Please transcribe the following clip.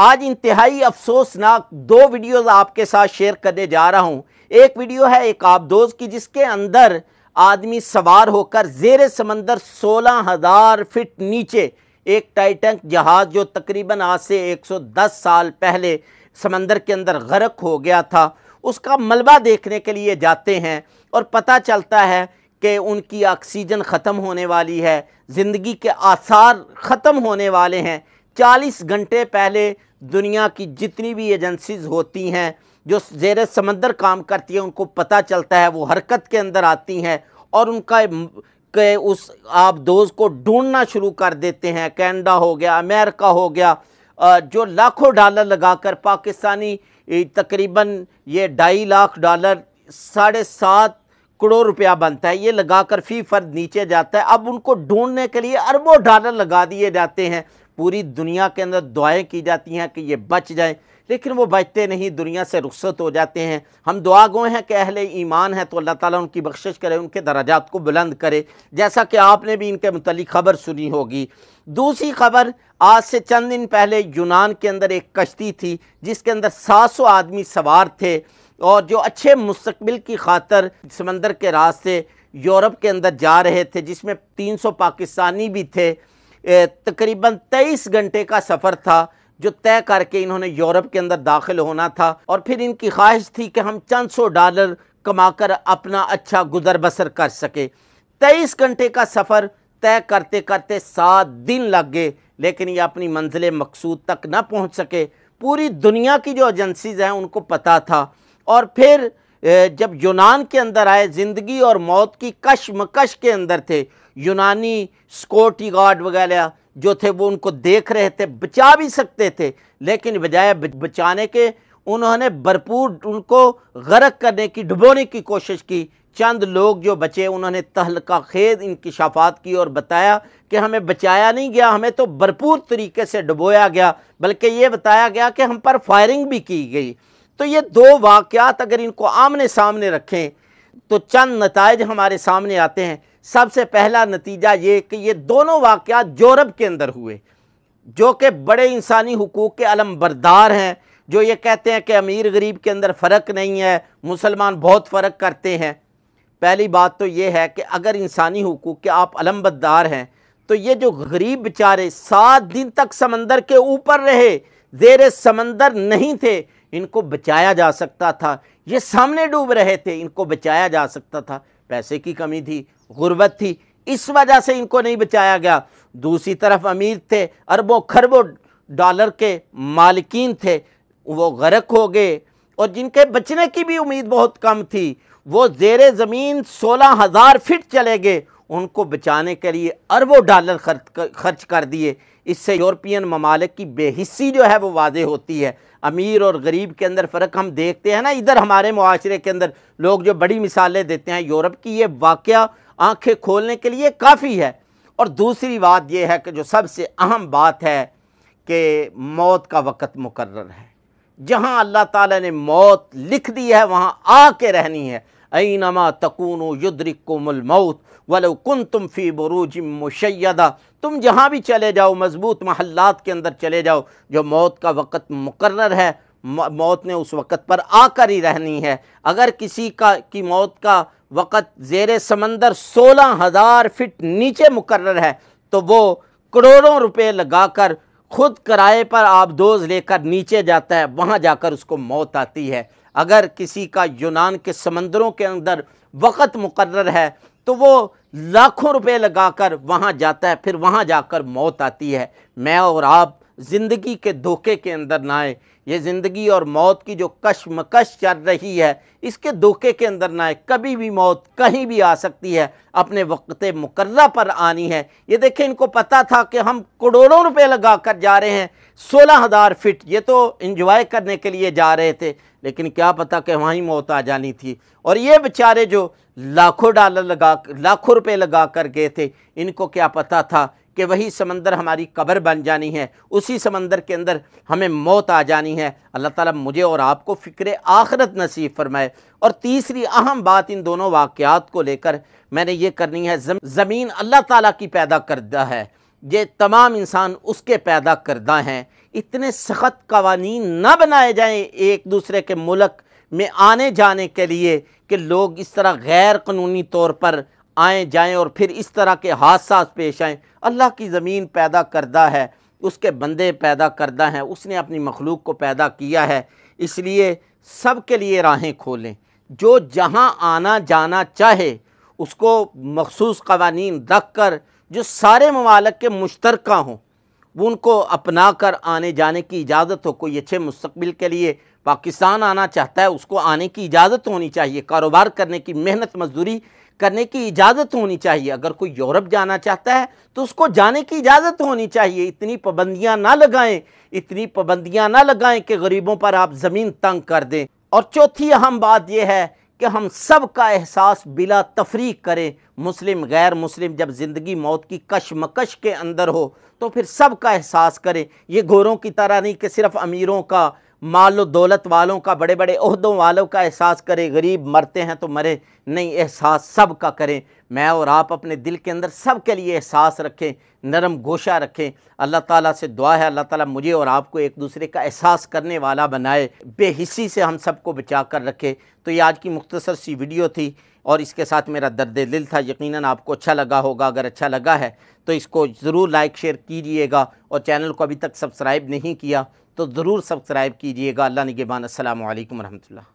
आज इंतहाई अफसोसनाक दो वीडियोस आपके साथ शेयर करने जा रहा हूँ एक वीडियो है एक आबदोज की जिसके अंदर आदमी सवार होकर जेर समंदर सोलह हज़ार फिट नीचे एक टाइटैंक जहाज़ जो तकरीबन आज से 110 साल पहले समंदर के अंदर गर्क हो गया था उसका मलबा देखने के लिए जाते हैं और पता चलता है कि उनकी ऑक्सीजन ख़त्म होने वाली है ज़िंदगी के आसार ख़त्म होने वाले हैं चालीस घंटे पहले दुनिया की जितनी भी एजेंसीज होती हैं जो जेर समंदर काम करती हैं उनको पता चलता है वो हरकत के अंदर आती हैं और उनका के उस आबदोज़ को ढूंढना शुरू कर देते हैं कैनेडा हो गया अमेरिका हो गया जो लाखों डॉलर लगाकर पाकिस्तानी तकरीबन ये ढाई लाख डॉलर साढ़े सात करोड़ रुपया बनता है ये लगाकर फी फर्द नीचे जाता है अब उनको ढूंढने के लिए अरबों डॉलर लगा दिए जाते हैं पूरी दुनिया के अंदर दुआएं की जाती हैं कि ये बच जाए लेकिन वो बचते नहीं दुनिया से रुखसत हो जाते हैं हम दुआ गो हैं कि अहले ईमान है तो अल्लाह ताला उनकी बख्शिश करे उनके दराजात को बुलंद करे जैसा कि आपने भी इनके मतलब खबर सुनी होगी दूसरी खबर आज से चंद दिन पहले यूनान के अंदर एक कश्ती थी जिसके अंदर सात सौ आदमी सवार थे और जो अच्छे मुस्तबिल की खातर समंदर के रास्ते यूरोप के अंदर जा रहे थे जिसमें तीन सौ पाकिस्तानी भी थे तकरीबन तेईस घंटे का सफ़र था जो तय करके इन्होंने यूरोप के अंदर दाखिल होना था और फिर इनकी ख्वाहिश थी कि हम चंद सौ डॉलर कमाकर अपना अच्छा गुजर बसर कर सके तेईस घंटे का सफ़र तय करते करते सात दिन लग गए लेकिन ये अपनी मंजिल मकसूद तक ना पहुँच सके पूरी दुनिया की जो एजेंसीज़ हैं उनको पता था और फिर जब यूनान के अंदर आए ज़िंदगी और मौत की कशमकश के अंदर थे यूनानी सिक्योरिटी गार्ड वगैरह जो थे वो उनको देख रहे थे बचा भी सकते थे लेकिन बजाय बचाने के उन्होंने भरपूर उनको गर्क करने की डुबोने की कोशिश की चंद लोग जो बचे उन्होंने तहलका खेद इंकशाफात की और बताया कि हमें बचाया नहीं गया हमें तो भरपूर तरीके से डुबोया गया बल्कि ये बताया गया कि हम पर फायरिंग भी की गई तो ये दो वाक़ात अगर इनको आमने सामने रखें तो चंद नतज हमारे सामने आते हैं सबसे पहला नतीजा ये कि ये दोनों वाक़ात जोरब के अंदर हुए जो कि बड़े इंसानी हकूक़ के अलमबरदार हैं जो ये कहते हैं कि अमीर गरीब के अंदर फ़र्क नहीं है मुसलमान बहुत फ़र्क करते हैं पहली बात तो ये है कि अगर इंसानी हकूक़ के आप अलमबरदार हैं तो ये जो गरीब बेचारे सात दिन तक समंदर के ऊपर रहे जेर समंदर नहीं थे इनको बचाया जा सकता था ये सामने डूब रहे थे इनको बचाया जा सकता था पैसे की कमी थी गुर्बत थी इस वजह से इनको नहीं बचाया गया दूसरी तरफ अमीर थे अरबों खरबों डॉलर के मालकिन थे वो गरक हो गए और जिनके बचने की भी उम्मीद बहुत कम थी वो जेर ज़मीन सोलह हज़ार फिट चले गए उनको बचाने के लिए अरबों डॉलर खर्च कर दिए इससे यूरोपियन ममालिक की बेहिसी जो है वो वादे होती है अमीर और गरीब के अंदर फ़र्क हम देखते हैं ना इधर हमारे माशरे के अंदर लोग जो बड़ी मिसालें देते हैं यूरोप की ये वाक़ आँखें खोलने के लिए काफ़ी है और दूसरी बात यह है कि जो सबसे अहम बात है कि मौत का वक़्त मुकर है जहाँ अल्लाह ताला ने मौत लिख दी है वहाँ आके रहनी है अई नमा तकून युद्रिक कोमल मौत वलो कुन तुम फ़ी बरूज मुशैदा तुम जहाँ भी चले जाओ मजबूत महल्लात के अंदर चले जाओ जो मौत का वक़्त मुकर है मौत ने उस वक़्त पर आकर ही रहनी है अगर किसी का की मौत का वक़्त जेर समंदर सोलह हज़ार फिट नीचे मुकर है तो वो करोड़ों रुपये लगाकर खुद किराए पर आबदोज लेकर नीचे जाता है वहाँ जाकर उसको मौत आती है अगर किसी का यूनान के समंदरों के अंदर वक़्त मुकर है तो वो लाखों रुपए लगाकर वहाँ जाता है फिर वहाँ जाकर मौत आती है मैं और आप ज़िंदगी के धोखे के अंदर ना आए ये ज़िंदगी और मौत की जो कशमकश चल रही है इसके धोखे के अंदर ना आए कभी भी मौत कहीं भी आ सकती है अपने वक्त मुकर्रा पर आनी है ये देखें इनको पता था कि हम करोड़ों रुपए लगा कर जा रहे हैं सोलह हज़ार फिट ये तो इंजॉय करने के लिए जा रहे थे लेकिन क्या पता कि वहीं मौत आ जानी थी और ये बेचारे जो लाखों डॉलर लगा लाखों रुपये लगा कर गए थे इनको क्या पता था कि वही समंदर हमारी कब्र बन जानी है उसी समंदर के अंदर हमें मौत आ जानी है अल्लाह ताला मुझे और आपको फ़िक्र आखरत नसीब फरमाए और तीसरी अहम बात इन दोनों वाक़ात को लेकर मैंने ये करनी है ज़मीन अल्लाह ताला की पैदा करदा है ये तमाम इंसान उसके पैदा करदा हैं इतने सख्त कवानी न बनाए जाएँ एक दूसरे के मुल्क में आने जाने के लिए कि लोग इस तरह गैर कानूनी तौर पर आएँ जाएँ और फिर इस तरह के हादसा पेश आएँ अल्लाह की ज़मीन पैदा करदा है उसके बंदे पैदा करदा हैं उसने अपनी मखलूक को पैदा किया है इसलिए सब के लिए राहें खोलें जो जहाँ आना जाना चाहे उसको मखसूस कवानीन रख कर जो सारे ममालक के मुश्तरक हों उनको अपना कर आने जाने की इजाज़त हो कोई अच्छे मुस्तबिल के लिए पाकिस्तान आना चाहता है उसको आने की इजाज़त होनी चाहिए कारोबार करने की मेहनत मजदूरी करने की इजाज़त होनी चाहिए अगर कोई यूरोप जाना चाहता है तो उसको जाने की इजाज़त होनी चाहिए इतनी पाबंदियाँ ना लगाएं इतनी पाबंदियाँ ना लगाएं कि गरीबों पर आप ज़मीन तंग कर दें और चौथी अहम बात यह है कि हम सब का एहसास बिला तफरीक करें मुस्लिम गैर मुस्लिम जब ज़िंदगी मौत की कशमकश के अंदर हो तो फिर सब का एहसास करें ये घोरों की तरह नहीं कि सिर्फ अमीरों का माल दौलत वालों का बड़े बड़े अहदों वालों का एहसास करें गरीब मरते हैं तो मरे नहीं एहसास सब का करें मैं और आप अपने दिल के अंदर सब के लिए एहसास रखें नरम गोशा रखें अल्लाह ताला से दुआ है अल्लाह ताला मुझे और आपको एक दूसरे का एहसास करने वाला बनाए बेहिसी से हम सबको बचा कर रखें तो ये आज की मुख्तसर सी वीडियो थी और इसके साथ मेरा दर्द दिल था यकीन आपको अच्छा लगा होगा अगर अच्छा लगा है तो इसको ज़रूर लाइक शेयर कीजिएगा और चैनल को अभी तक सब्सक्राइब नहीं किया तो ज़रूर सब्सक्राइब कीजिएगा अल्लाह निगेबान असल वरहमल्ला